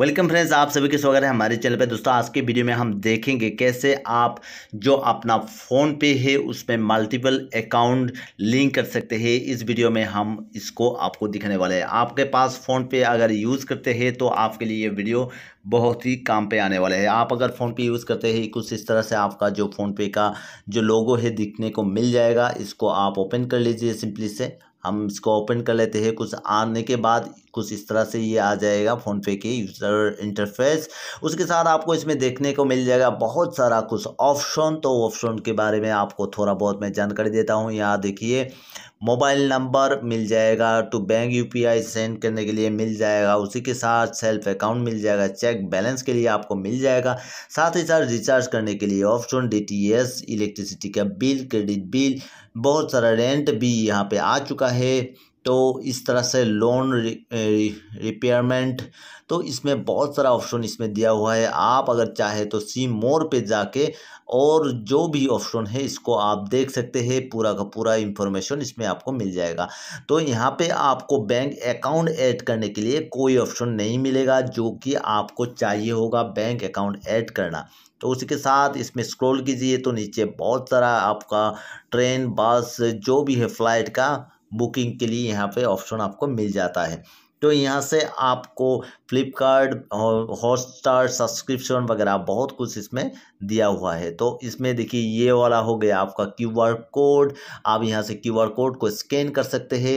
welcome friends आप सभी के स्वागत है हमारे चैनल पे दोस्तों आज के वीडियो में हम देखेंगे कैसे आप जो अपना फ़ोन पे है उसमें मल्टीपल अकाउंट लिंक कर सकते हैं इस वीडियो में हम इसको आपको दिखाने वाले हैं आपके पास फ़ोन पे अगर यूज़ करते हैं तो आपके लिए ये वीडियो बहुत ही काम पे आने वाले है आप अगर फ़ोन पे यूज़ करते हैं कुछ इस तरह से आपका जो फ़ोन पे का जो लोगो है दिखने को मिल जाएगा इसको आप ओपन कर लीजिए सिंपली से हम इसको ओपन कर लेते हैं कुछ आने के बाद कुछ इस तरह से ये आ जाएगा फ़ोनपे के यूज़र इंटरफेस उसके साथ आपको इसमें देखने को मिल जाएगा बहुत सारा कुछ ऑप्शन तो ऑप्शन के बारे में आपको थोड़ा बहुत मैं जानकारी देता हूँ यहाँ देखिए मोबाइल नंबर मिल जाएगा टू बैंक यूपीआई सेंड करने के लिए मिल जाएगा उसी के साथ सेल्फ अकाउंट मिल जाएगा चेक बैलेंस के लिए आपको मिल जाएगा साथ ही साथ रिचार्ज करने के लिए ऑप्शन डीटीएस इलेक्ट्रिसिटी का बिल क्रेडिट बिल बहुत सारा रेंट भी यहाँ पे आ चुका है तो इस तरह से लोन रिपेयरमेंट eh, तो इसमें बहुत सारा ऑप्शन इसमें दिया हुआ है आप अगर चाहे तो सी मोर पे जाके और जो भी ऑप्शन है इसको आप देख सकते हैं पूरा का पूरा इंफॉर्मेशन इसमें आपको मिल जाएगा तो यहाँ पे आपको बैंक अकाउंट ऐड करने के लिए कोई ऑप्शन नहीं मिलेगा जो कि आपको चाहिए होगा बैंक अकाउंट ऐड करना तो उसके साथ इसमें स्क्रॉल कीजिए तो नीचे बहुत सारा आपका ट्रेन बस जो भी है फ्लाइट का बुकिंग के लिए यहाँ पे ऑप्शन आपको मिल जाता है तो यहाँ से आपको फ्लिपकार्ट हॉटस्टार सब्सक्रिप्शन वगैरह बहुत कुछ इसमें दिया हुआ है तो इसमें देखिए ये वाला हो गया आपका क्यू आर कोड आप यहाँ से क्यू आर कोड को स्कैन कर सकते हैं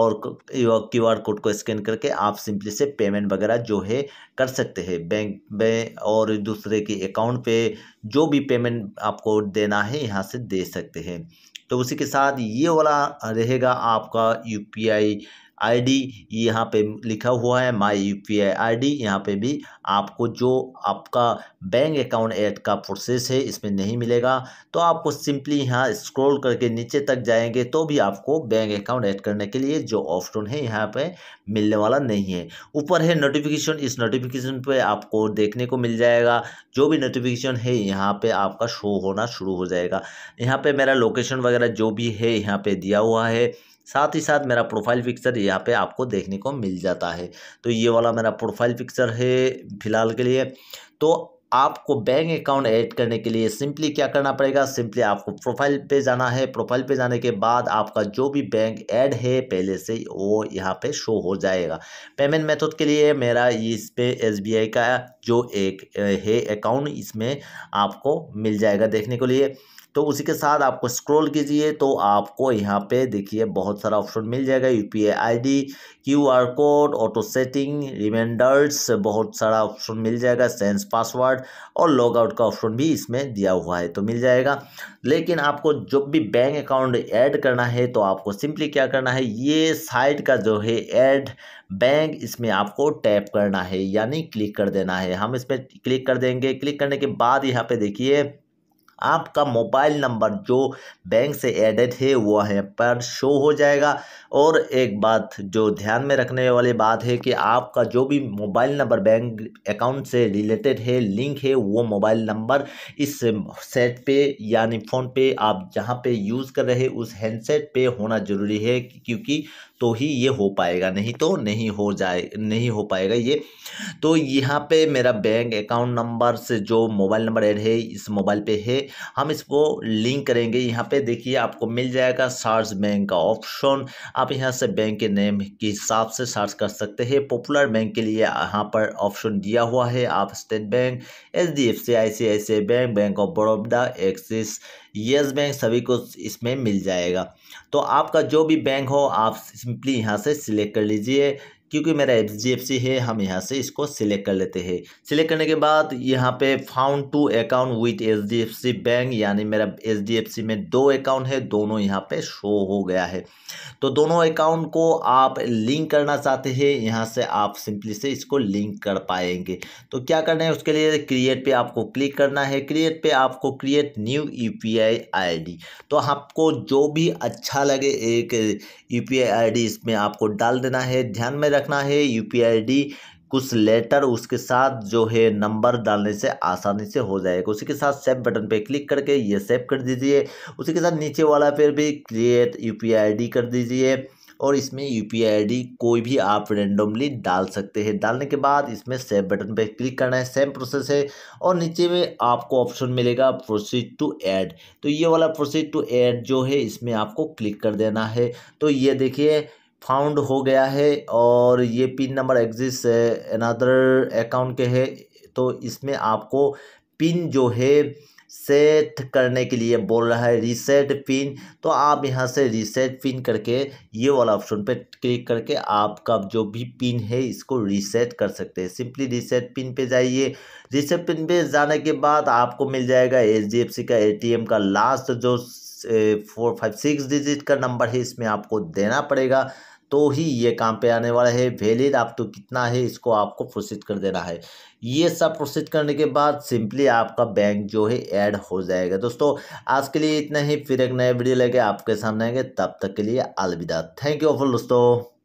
और क्यू आर कोड को स्कैन करके आप सिंपली से पेमेंट वगैरह जो है कर सकते हैं बैंक में और दूसरे के अकाउंट पे जो भी पेमेंट आपको देना है यहाँ से दे सकते हैं तो उसी के साथ ये वाला रहेगा आपका यू पी आई आईडी यहाँ पे लिखा हुआ है माई यूपीआई आईडी यहाँ पे भी आपको जो आपका बैंक अकाउंट ऐड का प्रोसेस है इसमें नहीं मिलेगा तो आपको सिंपली यहाँ स्क्रॉल करके नीचे तक जाएंगे तो भी आपको बैंक अकाउंट ऐड करने के लिए जो ऑप्शन है यहाँ पे मिलने वाला नहीं है ऊपर है नोटिफिकेशन इस नोटिफिकेशन पे आपको देखने को मिल जाएगा जो भी नोटिफिकेशन है यहाँ पर आपका शो होना शुरू हो जाएगा यहाँ पर मेरा लोकेशन वगैरह जो भी है यहाँ पर दिया हुआ है साथ ही साथ मेरा प्रोफाइल पिक्चर यहाँ पे आपको देखने को मिल जाता है तो ये वाला मेरा प्रोफाइल पिक्चर है फ़िलहाल के लिए तो आपको बैंक अकाउंट ऐड करने के लिए सिंपली क्या करना पड़ेगा सिंपली आपको प्रोफाइल पे जाना है प्रोफाइल पे जाने के बाद आपका जो भी बैंक ऐड है पहले से वो यहाँ पे शो हो जाएगा पेमेंट मेथड के लिए मेरा इस पे एसबीआई का जो एक है अकाउंट इसमें आपको मिल जाएगा देखने के लिए तो उसी के साथ आपको स्क्रॉल कीजिए तो आपको यहाँ पे देखिए बहुत सारा ऑप्शन मिल जाएगा U P I code auto setting reminders बहुत सारा ऑप्शन मिल जाएगा सेंस पासवर्ड और लॉगआउट का ऑप्शन भी इसमें दिया हुआ है तो मिल जाएगा लेकिन आपको जब भी बैंक अकाउंट ऐड करना है तो आपको सिंपली क्या करना है ये साइट का जो है ऐड बैंक इसमें आपको टैप करना है यानी क्लिक कर देना है हम इसमें क्लिक कर देंगे क्लिक करने के बाद यहाँ पे देखिए आपका मोबाइल नंबर जो बैंक से एडेड है वो यहाँ पर शो हो जाएगा और एक बात जो ध्यान में रखने वाली बात है कि आपका जो भी मोबाइल नंबर बैंक अकाउंट से रिलेटेड है लिंक है वो मोबाइल नंबर इस सेट पे यानी फ़ोन पे आप जहाँ पे यूज़ कर रहे उस हैंडसेट पे होना ज़रूरी है क्योंकि तो ही ये हो पाएगा नहीं तो नहीं हो जाए नहीं हो पाएगा ये तो यहाँ पे मेरा बैंक अकाउंट नंबर से जो मोबाइल नंबर एड है इस मोबाइल पे है हम इसको लिंक करेंगे यहाँ पे देखिए आपको मिल जाएगा सर्च बैंक का ऑप्शन आप यहाँ से बैंक के नेम के हिसाब से सर्च कर सकते हैं पॉपुलर बैंक के लिए यहाँ पर ऑप्शन दिया हुआ है आप State Bank H D F C I C I C I bank bank of Baroda Axis Yes Bank सभी को इसमें मिल जाएगा तो आपका जो भी बैंक हो आप सिंपली यहाँ से सिलेक्ट कर लीजिए क्योंकि मेरा एच है हम यहाँ से इसको सिलेक्ट कर लेते हैं सिलेक्ट करने के बाद यहाँ पे found to account with H D bank यानी मेरा एच में दो अकाउंट है दोनों यहाँ पे शो हो गया है तो दोनों अकाउंट को आप लिंक करना चाहते हैं यहाँ से आप सिंपली से इसको लिंक कर पाएंगे तो क्या करना है उसके लिए क्रिएट पर आपको क्लिक करना है क्रिएट पर आपको create new U P I तो आपको जो भी अच्छा लगे एक यू पी इसमें आपको डाल देना है ध्यान में रख ના હે યુપીઆઈડી કુછ લેટરઉસકે સાથ જો હે નંબર ડાલને સે આસાની સે હો જાયેગા ઉસી કે સાથ સેવ બટન પે ક્લિક કરકે યે સેવ કર દીજીએ ઉસી કે સાથ નીચેવાલા ફિર ભી ક્રિએટ યુપીઆઈડી કર દીજીએ ઓર ઇસમે યુપીઆઈડી કોઈ ભી આપ રેન્ડમલી ડાલ સકતે હે ડાલને કે બાદ ઇસમે સેવ બટન પે click karna hai same process hai aur niche me aapko option milega proceed to add to ye wala proceed to add jo hai isme aapko click kar dena hai to ye dekhiye found हो गया है और ये pin number exist another account के है तो इसमें आपको पिन जो है सेट करने के लिए बोल रहा है रीसेट पिन तो आप यहाँ से रीसेट पिन करके ये वाला ऑप्शन पे क्लिक करके आपका जो भी पिन है इसको रीसेट कर सकते हैं सिंपली रीसेट पिन पे जाइए रीसेट पिन पे जाने के बाद आपको मिल जाएगा एच का एटीएम का लास्ट जो फोर फाइव सिक्स डिजिट का नंबर है इसमें आपको देना पड़ेगा तो ही ये काम पे आने वाला है वैलिड आप तो कितना है इसको आपको प्रोसीड कर देना है ये सब प्रोसीड करने के बाद सिंपली आपका बैंक जो है ऐड हो जाएगा दोस्तों आज के लिए इतना ही फिर एक नया वीडियो लेके आपके सामने आएंगे तब तक के लिए अलविदा थैंक यू फॉर दोस्तों